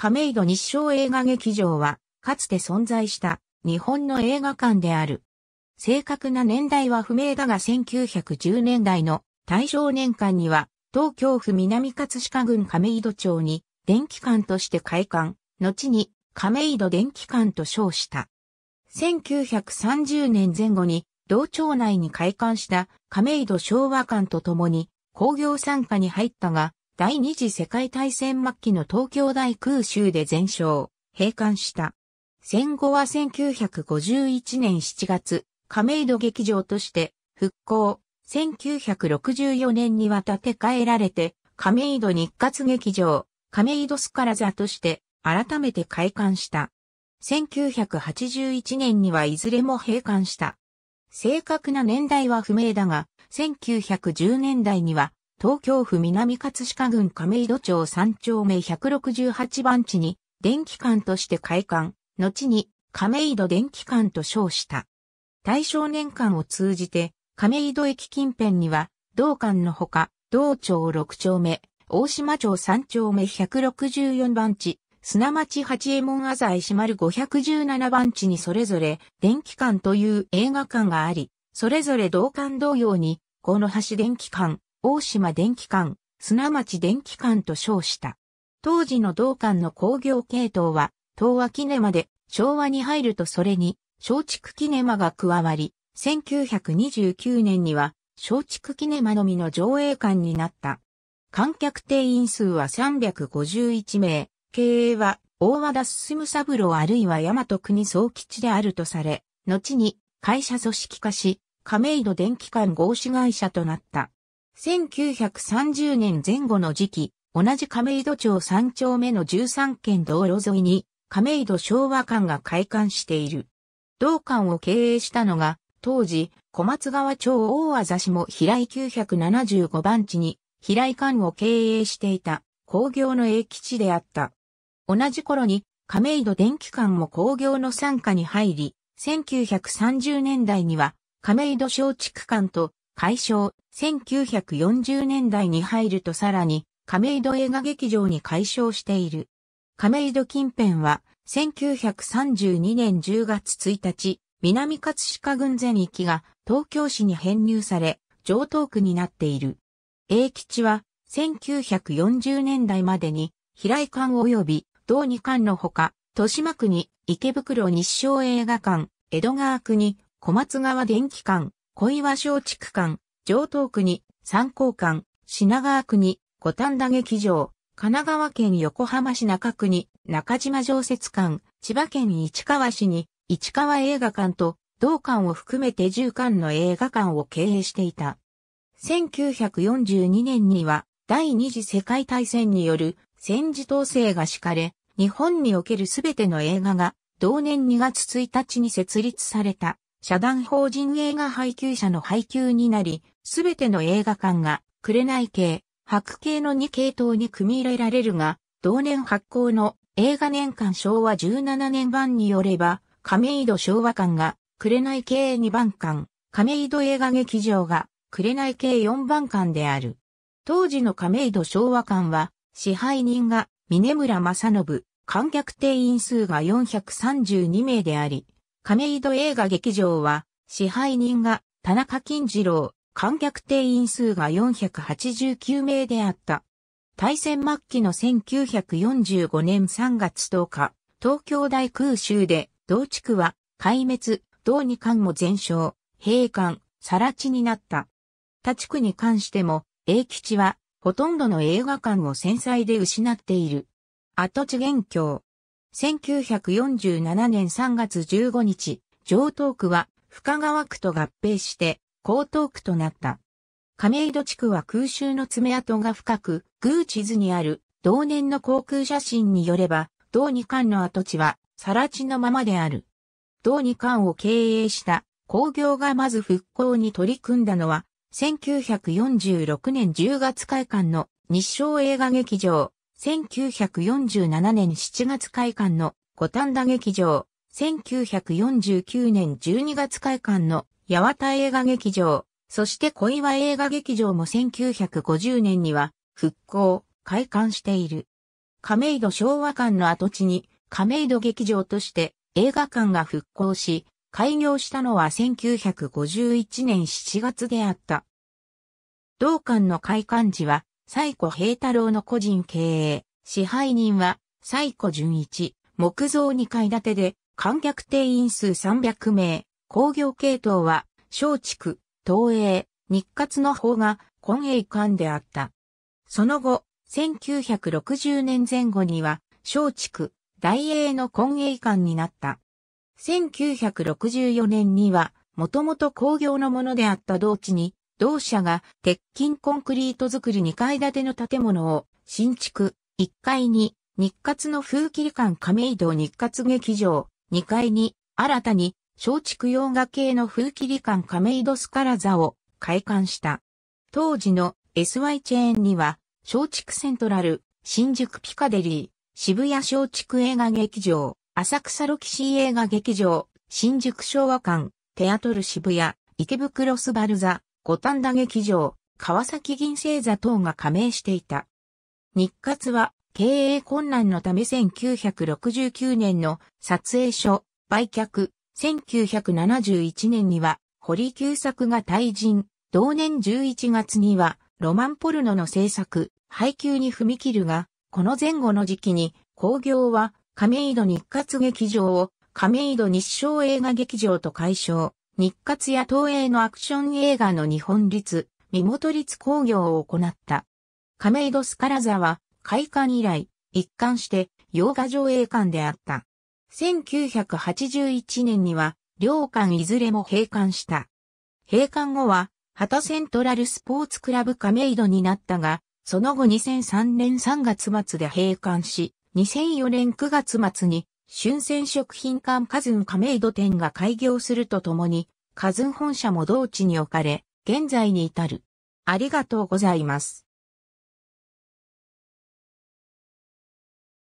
亀戸日照映画劇場は、かつて存在した日本の映画館である。正確な年代は不明だが1910年代の大正年間には、東京府南葛飾郡亀戸町に電気館として開館、後に亀戸電気館と称した。1930年前後に同町内に開館した亀戸昭和館とともに工業参加に入ったが、第二次世界大戦末期の東京大空襲で全焼、閉館した。戦後は1951年7月、亀戸劇場として復興、1964年には建て替えられて、亀戸日活劇場、亀戸スカラ座として改めて開館した。1981年にはいずれも閉館した。正確な年代は不明だが、1910年代には東京府南葛飾郡亀戸町三丁目168番地に、電気館として開館、後に亀戸電気館と称した。大正年間を通じて、亀戸駅近辺には、同館のほか、同町六丁目、大島町三丁目164番地、砂町八江門浅井島る517番地にそれぞれ、電気館という映画館があり、それぞれ同館同様に、この橋電気館、大島電機館、すなち電機館と称した。当時の同館の工業系統は、東和キネマで昭和に入るとそれに、松竹キネマが加わり、1929年には、松竹キネマのみの上映館になった。観客定員数は351名、経営は大和田進三郎あるいは大和国総吉であるとされ、後に会社組織化し、亀戸電機館合資会社となった。1930年前後の時期、同じ亀戸町3丁目の13県道路沿いに亀戸昭和館が開館している。同館を経営したのが、当時、小松川町大和座市も平井975番地に平井館を経営していた工業の英吉であった。同じ頃に亀戸電気館も工業の傘下に入り、1930年代には亀戸小畜館と解消、1940年代に入るとさらに、亀戸映画劇場に解消している。亀戸近辺は、1932年10月1日、南葛飾軍全域が東京市に編入され、上東区になっている。英吉は、1940年代までに、平井館及び同二館のほか、豊島区に池袋日照映画館、江戸川区に小松川電気館、小岩小畜館、上東区に、三高館、品川区に、五反田劇場、神奈川県横浜市中区に、中島常設館、千葉県市川市に、市川映画館と、同館を含めて10館の映画館を経営していた。1942年には、第二次世界大戦による戦時統制が敷かれ、日本におけるすべての映画が同年2月1日に設立された。社団法人映画配給者の配給になり、すべての映画館が、紅系、白系の2系統に組み入れられるが、同年発行の映画年間昭和17年版によれば、亀戸昭和館が、紅系2番館、亀戸映画劇場が、紅系4番館である。当時の亀戸昭和館は、支配人が、峰村正信、観客定員数が432名であり、亀戸映画劇場は、支配人が田中金次郎、観客定員数が489名であった。大戦末期の1945年3月10日、東京大空襲で、同地区は壊滅、同二館も全焼、閉館、更地になった。他地区に関しても、英吉は、ほとんどの映画館を戦災で失っている。跡地元凶、1947年3月15日、上東区は深川区と合併して江東区となった。亀戸地区は空襲の爪痕が深く、偶地図にある同年の航空写真によれば、同二館の跡地は更地のままである。同二館を経営した工業がまず復興に取り組んだのは、1946年10月開館の日照映画劇場、1947年7月開館の五反田劇場、1949年12月開館の八幡映画劇場、そして小岩映画劇場も1950年には復興、開館している。亀戸昭和館の跡地に亀戸劇場として映画館が復興し、開業したのは1951年7月であった。同館の開館時は西湖平太郎の個人経営、支配人は西湖純一、木造2階建てで、観客定員数300名、工業系統は、松竹、東映、日活の方が、混営館であった。その後、1960年前後には、松竹、大英の混営館になった。1964年には、もともと工業のものであった同地に、同社が鉄筋コンクリート作り2階建ての建物を新築1階に日活の風切り館亀戸日活劇場2階に新たに松竹洋画系の風切り館亀戸スカラ座を開館した。当時の SY チェーンには松竹セントラル、新宿ピカデリー、渋谷松竹映画劇場、浅草ロキシー映画劇場、新宿昭和館、テアトル渋谷、池袋スバルザ、五反田劇場、川崎銀星座等が加盟していた。日活は経営困難のため1969年の撮影所、売却、1971年には堀久作が退陣、同年11月にはロマンポルノの制作、配給に踏み切るが、この前後の時期に工業は亀戸日活劇場を亀戸日照映画劇場と解消。日活や東映のアクション映画の日本立、身元立工業を行った。亀戸スカラザは、開館以来、一貫して、洋画上映館であった。1981年には、両館いずれも閉館した。閉館後は、畑セントラルスポーツクラブ亀戸になったが、その後2003年3月末で閉館し、2004年9月末に春鮮食品館カズン亀戸店が開業するとともに、カズン本社も同地に置かれ、現在に至る。ありがとうございます。